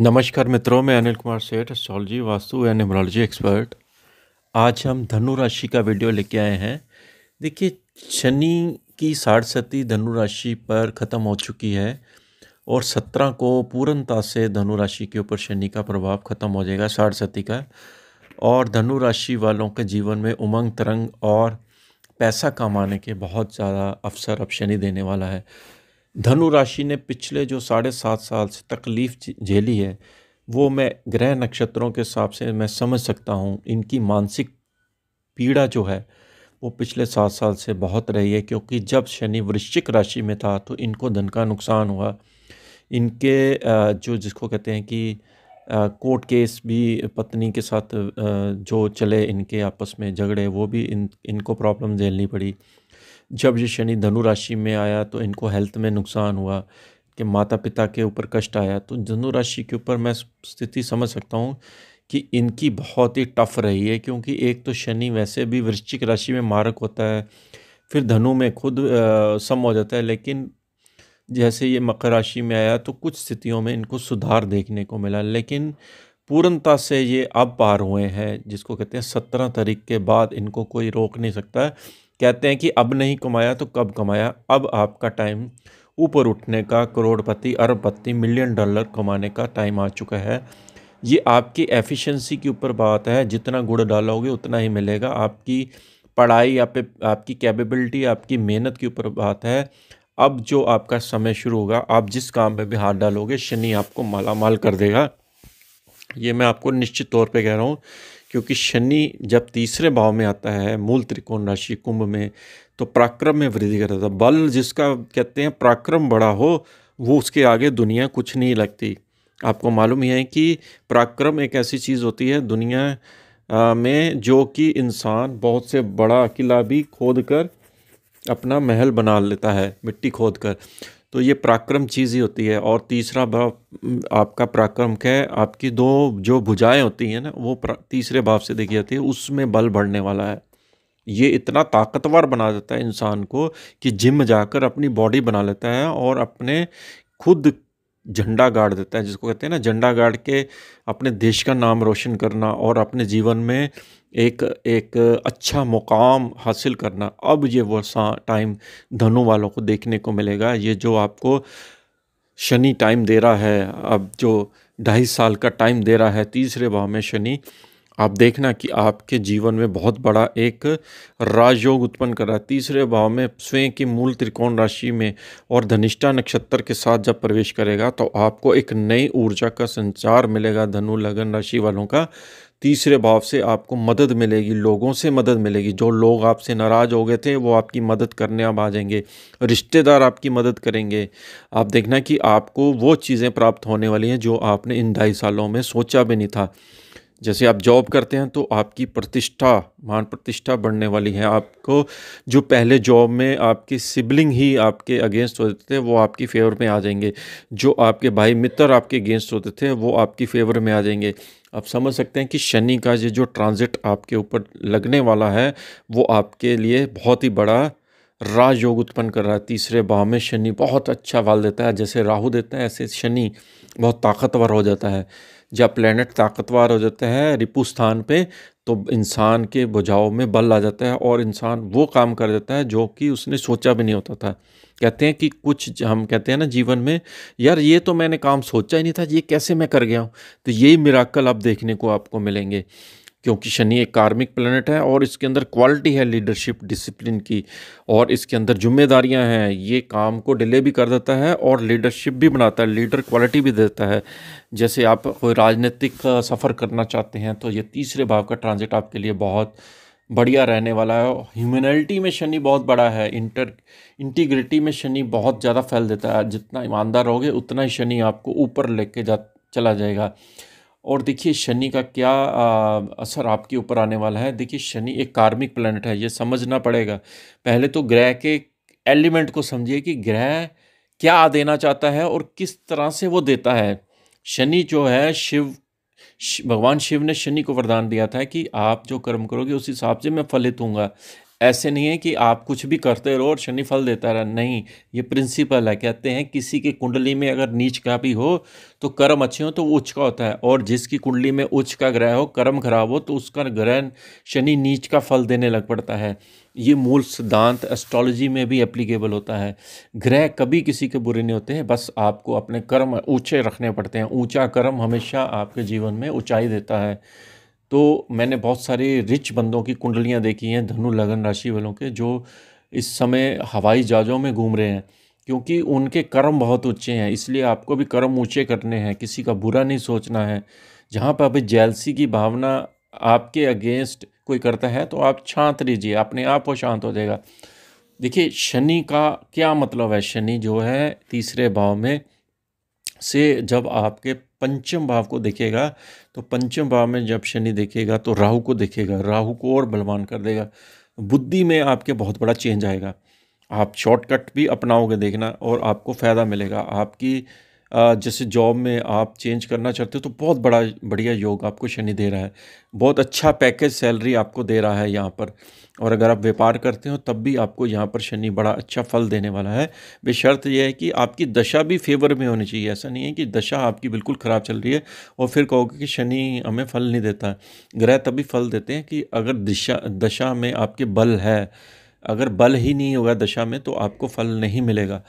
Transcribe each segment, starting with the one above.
नमस्कार मित्रों मैं Anil Kumar Seth astrology vastu and numerology expert आज हम धनु राशि का वीडियो लेके आए हैं देखिए शनि की साढ़सती धनु राशि पर ख़त्म हो चुकी है और सत्रह को पूर्णता से धनु राशि के ऊपर शनि का प्रभाव ख़त्म हो जाएगा साढ़सती का और धनु राशि वालों के जीवन में उमंग तरंग और पैसा कमाने के बहुत ज़्यादा अवसर अब शनि देने वाला है धनु राशि ने पिछले जो साढ़े सात साल से तकलीफ झेली है वो मैं ग्रह नक्षत्रों के हिसाब से मैं समझ सकता हूँ इनकी मानसिक पीड़ा जो है वो पिछले सात साल से बहुत रही है क्योंकि जब शनि वृश्चिक राशि में था तो इनको धन का नुकसान हुआ इनके जो जिसको कहते हैं कि कोर्ट केस भी पत्नी के साथ जो चले इनके आपस में झगड़े वो भी इन इनको प्रॉब्लम झेलनी पड़ी जब ये शनि धनु राशि में आया तो इनको हेल्थ में नुकसान हुआ कि माता पिता के ऊपर कष्ट आया तो धनु राशि के ऊपर मैं स्थिति समझ सकता हूँ कि इनकी बहुत ही टफ रही है क्योंकि एक तो शनि वैसे भी वृश्चिक राशि में मारक होता है फिर धनु में खुद आ, सम हो जाता है लेकिन जैसे ये मकर राशि में आया तो कुछ स्थितियों में इनको सुधार देखने को मिला लेकिन पूर्णता से ये अब पार हुए हैं जिसको कहते हैं सत्रह तारीख के बाद इनको कोई रोक नहीं सकता है कहते हैं कि अब नहीं कमाया तो कब कमाया अब आपका टाइम ऊपर उठने का करोड़पति अरबपति मिलियन डॉलर कमाने का टाइम आ चुका है ये आपकी एफिशिएंसी के ऊपर बात है जितना गुड़ डालोगे उतना ही मिलेगा आपकी पढ़ाई आप आपकी कैपेबिलिटी आपकी मेहनत के ऊपर बात है अब जो आपका समय शुरू होगा आप जिस काम पे भी हाथ डालोगे शनि आपको माला माल कर देगा ये मैं आपको निश्चित तौर पे कह रहा हूँ क्योंकि शनि जब तीसरे भाव में आता है मूल त्रिकोण राशि कुंभ में तो पराक्रम में वृद्धि करता है तो बल जिसका कहते हैं पराक्रम बड़ा हो वो उसके आगे दुनिया कुछ नहीं लगती आपको मालूम ही है कि पराक्रम एक ऐसी चीज़ होती है दुनिया में जो कि इंसान बहुत से बड़ा किला भी खोद कर अपना महल बना लेता है मिट्टी खोद कर तो ये पराक्रम चीज़ ही होती है और तीसरा भाव आपका पराक्रम है आपकी दो जो भुजाएं होती हैं ना वो तीसरे भाव से देखी जाती है उसमें बल बढ़ने वाला है ये इतना ताकतवर बना देता है इंसान को कि जिम जाकर अपनी बॉडी बना लेता है और अपने खुद झंडा गाड़ देता है जिसको कहते हैं ना झंडा गाड़ के अपने देश का नाम रोशन करना और अपने जीवन में एक एक अच्छा मुकाम हासिल करना अब ये वो टाइम धनु वालों को देखने को मिलेगा ये जो आपको शनि टाइम दे रहा है अब जो ढाई साल का टाइम दे रहा है तीसरे भाव में शनि आप देखना कि आपके जीवन में बहुत बड़ा एक राजयोग उत्पन्न कर रहा है तीसरे भाव में स्वयं की मूल त्रिकोण राशि में और धनिष्ठा नक्षत्र के साथ जब प्रवेश करेगा तो आपको एक नई ऊर्जा का संचार मिलेगा धनु लगन राशि वालों का तीसरे भाव से आपको मदद मिलेगी लोगों से मदद मिलेगी जो लोग आपसे नाराज़ हो गए थे वो आपकी मदद करने अब आ जाएंगे रिश्तेदार आपकी मदद करेंगे आप देखना कि आपको वो चीज़ें प्राप्त होने वाली हैं जो आपने इन ढाई सालों में सोचा भी नहीं था जैसे आप जॉब करते हैं तो आपकी प्रतिष्ठा महान प्रतिष्ठा बढ़ने वाली है आपको जो पहले जॉब में आपकी सिबलिंग ही आपके अगेंस्ट होते थे वो आपकी फेवर में आ जाएंगे जो आपके भाई मित्र आपके अगेंस्ट होते थे वो आपकी फेवर में आ जाएंगे आप समझ सकते हैं कि शनि का ये जो ट्रांजिट आपके ऊपर लगने वाला है वो आपके लिए बहुत ही बड़ा राजयोग उत्पन्न कर रहा है तीसरे भाव में शनि बहुत अच्छा वाल देता है जैसे राहु देता है ऐसे शनि बहुत ताकतवर हो जाता है जब प्लानट ताकतवर हो जाते हैं रिपु स्थान पर तो इंसान के बुझाव में बल आ जाता है और इंसान वो काम कर देता है जो कि उसने सोचा भी नहीं होता था कहते हैं कि कुछ हम कहते हैं ना जीवन में यार ये तो मैंने काम सोचा ही नहीं था ये कैसे मैं कर गया हूँ तो यही मिराकल आप देखने को आपको मिलेंगे क्योंकि शनि एक कार्मिक प्लानट है और इसके अंदर क्वालिटी है लीडरशिप डिसिप्लिन की और इसके अंदर जिम्मेदारियां हैं ये काम को डिले भी कर देता है और लीडरशिप भी बनाता है लीडर क्वालिटी भी देता है जैसे आप कोई राजनीतिक सफ़र करना चाहते हैं तो ये तीसरे भाव का ट्रांजिट आपके लिए बहुत बढ़िया रहने वाला है ह्यूमनलिटी में शनि बहुत बड़ा है इंटर इंटीग्रिटी में शनि बहुत ज़्यादा फैल देता है जितना ईमानदार रहोगे उतना ही शनि आपको ऊपर लेके जा चला जाएगा और देखिए शनि का क्या आ, असर आपके ऊपर आने वाला है देखिए शनि एक कार्मिक प्लानट है ये समझना पड़ेगा पहले तो ग्रह के एलिमेंट को समझिए कि ग्रह क्या देना चाहता है और किस तरह से वो देता है शनि जो है शिव भगवान शिव ने शनि को वरदान दिया था कि आप जो कर्म करोगे उस हिसाब से मैं फलित हूँगा ऐसे नहीं है कि आप कुछ भी करते रहो और शनि फल देता रहा नहीं ये प्रिंसिपल है कहते हैं किसी की कुंडली में अगर नीच का भी हो तो कर्म अच्छे हो तो उच्च का होता है और जिसकी कुंडली में उच्च का ग्रह हो कर्म खराब हो तो उसका ग्रहण शनि नीच का फल देने लग पड़ता है ये मूल सिद्धांत एस्ट्रोलॉजी में भी एप्लीकेबल होता है ग्रह कभी किसी के बुरे नहीं होते हैं बस आपको अपने कर्म ऊँचे रखने पड़ते हैं ऊँचा कर्म हमेशा आपके जीवन में ऊँचाई देता है तो मैंने बहुत सारे रिच बंदों की कुंडलियाँ देखी हैं धनु लगन राशि वालों के जो इस समय हवाई जहाज़ों में घूम रहे हैं क्योंकि उनके कर्म बहुत ऊँचे हैं इसलिए आपको भी कर्म ऊँचे करने हैं किसी का बुरा नहीं सोचना है जहाँ पर अभी जेलसी की भावना आपके अगेंस्ट कोई करता है तो आप शांत लीजिए अपने आप वो शांत हो जाएगा देखिए शनि का क्या मतलब है शनि जो है तीसरे भाव में से जब आपके पंचम भाव को देखेगा तो पंचम भाव में जब शनि देखेगा तो राहु को देखेगा राहु को और बलवान कर देगा बुद्धि में आपके बहुत बड़ा चेंज आएगा आप शॉर्टकट भी अपनाओगे देखना और आपको फ़ायदा मिलेगा आपकी जैसे जॉब में आप चेंज करना चाहते हो तो बहुत बड़ा बढ़िया योग आपको शनि दे रहा है बहुत अच्छा पैकेज सैलरी आपको दे रहा है यहाँ पर और अगर आप व्यापार करते हो तब भी आपको यहाँ पर शनि बड़ा अच्छा फल देने वाला है बेशर्त यह है कि आपकी दशा भी फेवर में होनी चाहिए ऐसा नहीं है कि दशा आपकी बिल्कुल ख़राब चल रही है और फिर कहोगे कि शनि हमें फल नहीं देता ग्रह तभी फल देते हैं कि अगर दिशा दशा में आपके बल है अगर बल ही नहीं होगा दशा में तो आपको फल नहीं मिलेगा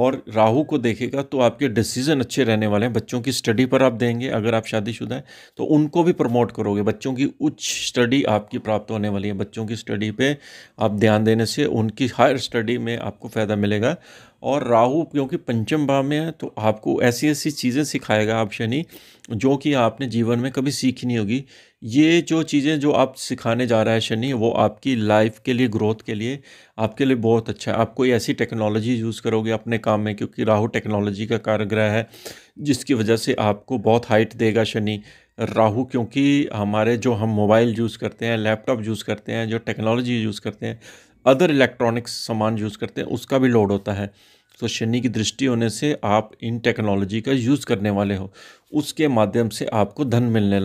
और राहु को देखेगा तो आपके डिसीजन अच्छे रहने वाले हैं बच्चों की स्टडी पर आप देंगे अगर आप शादीशुदा हैं तो उनको भी प्रमोट करोगे बच्चों की उच्च स्टडी आपकी प्राप्त होने वाली है बच्चों की स्टडी पे आप ध्यान देने से उनकी हायर स्टडी में आपको फ़ायदा मिलेगा और राहु क्योंकि पंचम भाव में है तो आपको ऐसी ऐसी चीज़ें सिखाएगा आप शनि जो कि आपने जीवन में कभी सीखी नहीं होगी ये जो चीज़ें जो आप सिखाने जा रहा है शनि वो आपकी लाइफ के लिए ग्रोथ के लिए आपके लिए बहुत अच्छा है आप कोई ऐसी टेक्नोलॉजी यूज़ करोगे अपने काम में क्योंकि राहु टेक्नोलॉजी का कारग्रह है जिसकी वजह से आपको बहुत हाइट देगा शनि राहु क्योंकि हमारे जो हम मोबाइल यूज़ करते हैं लैपटॉप यूज़ करते हैं जो टेक्नोलॉजी यूज़ करते हैं अदर इलेक्ट्रॉनिक्स सामान यूज़ करते हैं उसका भी लोड होता है तो शनि की दृष्टि होने से आप इन टेक्नोलॉजी का यूज़ करने वाले हो उसके माध्यम से आपको धन मिलने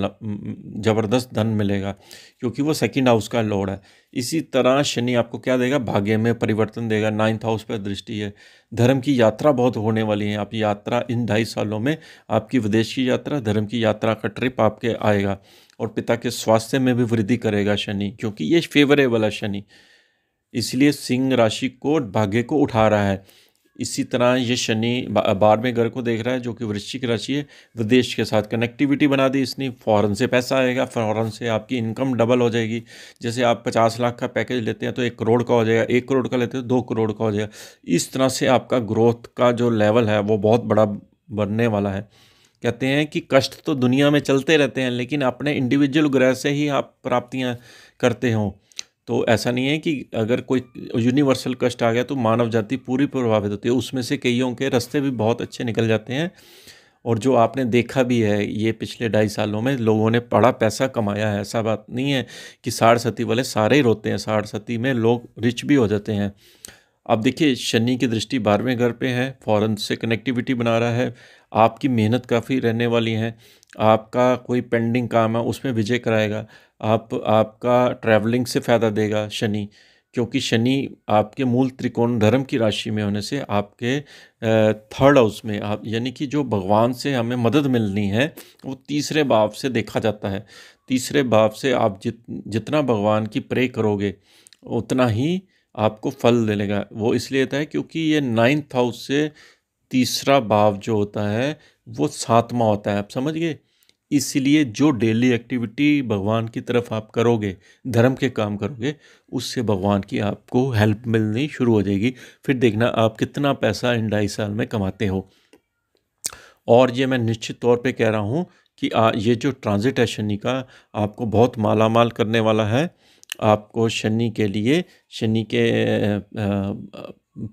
ज़बरदस्त धन मिलेगा क्योंकि वो सेकंड हाउस का लॉर्ड है इसी तरह शनि आपको क्या देगा भाग्य में परिवर्तन देगा नाइन्थ हाउस पर दृष्टि है धर्म की यात्रा बहुत होने वाली है आप यात्रा इन ढाई सालों में आपकी विदेश की यात्रा धर्म की यात्रा का ट्रिप आपके आएगा और पिता के स्वास्थ्य में भी वृद्धि करेगा शनि क्योंकि ये फेवरेबल है शनि इसलिए सिंह राशि को भाग्य को उठा रहा है इसी तरह ये शनि बारहवें घर को देख रहा है जो कि वृश्चिक राशि है विदेश के साथ कनेक्टिविटी बना दी इसने फ़ौरन से पैसा आएगा फ़ौरन से आपकी इनकम डबल हो जाएगी जैसे आप पचास लाख का पैकेज लेते हैं तो एक करोड़ का हो जाएगा एक करोड़ का लेते हैं तो दो करोड़ का हो जाएगा इस तरह से आपका ग्रोथ का जो लेवल है वो बहुत बड़ा बनने वाला है कहते हैं कि कष्ट तो दुनिया में चलते रहते हैं लेकिन अपने इंडिविजुअल ग्रह से ही आप प्राप्तियाँ करते हों तो ऐसा नहीं है कि अगर कोई यूनिवर्सल कष्ट आ गया तो मानव जाति पूरी प्रभावित होती है उसमें से कईयों के रास्ते भी बहुत अच्छे निकल जाते हैं और जो आपने देखा भी है ये पिछले ढाई सालों में लोगों ने बड़ा पैसा कमाया है ऐसा बात नहीं है कि साढ़ सती वाले सारे ही रोते हैं साढ़ सती में लोग रिच भी हो जाते हैं अब देखिए शनि की दृष्टि बारहवें घर पे है फॉरन से कनेक्टिविटी बना रहा है आपकी मेहनत काफ़ी रहने वाली है आपका कोई पेंडिंग काम है उसमें विजय कराएगा आप आपका ट्रैवलिंग से फ़ायदा देगा शनि क्योंकि शनि आपके मूल त्रिकोण धर्म की राशि में होने से आपके थर्ड हाउस में आप यानी कि जो भगवान से हमें मदद मिलनी है वो तीसरे भाव से देखा जाता है तीसरे भाव से आप जित जितना भगवान की प्रे करोगे उतना ही आपको फल देगा वो इसलिए होता है क्योंकि ये नाइन्थ हाउस से तीसरा भाव जो होता है वो सातवां होता है आप समझ गए इसलिए जो डेली एक्टिविटी भगवान की तरफ आप करोगे धर्म के काम करोगे उससे भगवान की आपको हेल्प मिलनी शुरू हो जाएगी फिर देखना आप कितना पैसा इन ढाई साल में कमाते हो और ये मैं निश्चित तौर पे कह रहा हूँ कि आ, ये जो ट्रांजिट है शनि का आपको बहुत मालामाल करने वाला है आपको शनि के लिए शनि के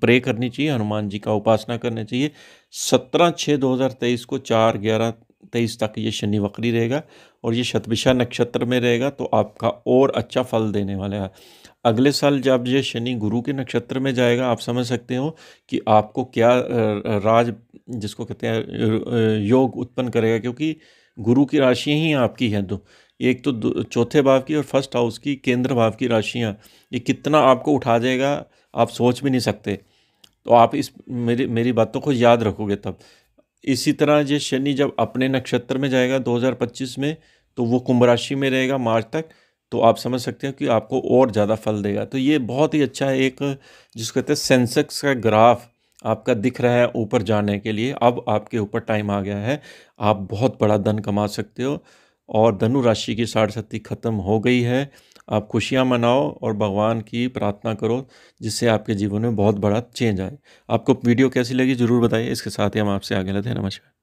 प्रे करनी चाहिए हनुमान जी का उपासना करनी चाहिए सत्रह छः दो हज़ार तेईस को चार ग्यारह तेईस तक ये शनि वक्री रहेगा और ये शतभिशा नक्षत्र में रहेगा तो आपका और अच्छा फल देने वाला है अगले साल जब ये शनि गुरु के नक्षत्र में जाएगा आप समझ सकते हो कि आपको क्या राज जिसको कहते हैं योग उत्पन्न करेगा क्योंकि गुरु की राशियाँ ही आपकी हैं दो एक तो चौथे भाव की और फर्स्ट हाउस की केंद्र भाव की राशियाँ ये कितना आपको उठा जाएगा आप सोच भी नहीं सकते तो आप इस मेरी मेरी बातों को याद रखोगे तब इसी तरह ये शनि जब अपने नक्षत्र में जाएगा 2025 में तो वो कुंभ राशि में रहेगा मार्च तक तो आप समझ सकते हो कि आपको और ज़्यादा फल देगा तो ये बहुत ही अच्छा एक जिसको कहते हैं सेंसेक्स का ग्राफ आपका दिख रहा है ऊपर जाने के लिए अब आपके ऊपर टाइम आ गया है आप बहुत बड़ा धन कमा सकते हो और धनु राशि की साढ़े साथी खत्म हो गई है आप खुशियाँ मनाओ और भगवान की प्रार्थना करो जिससे आपके जीवन में बहुत बड़ा चेंज आए आपको वीडियो कैसी लगी ज़रूर बताइए इसके साथ ही हम आपसे आगे लेते हैं नमस्कार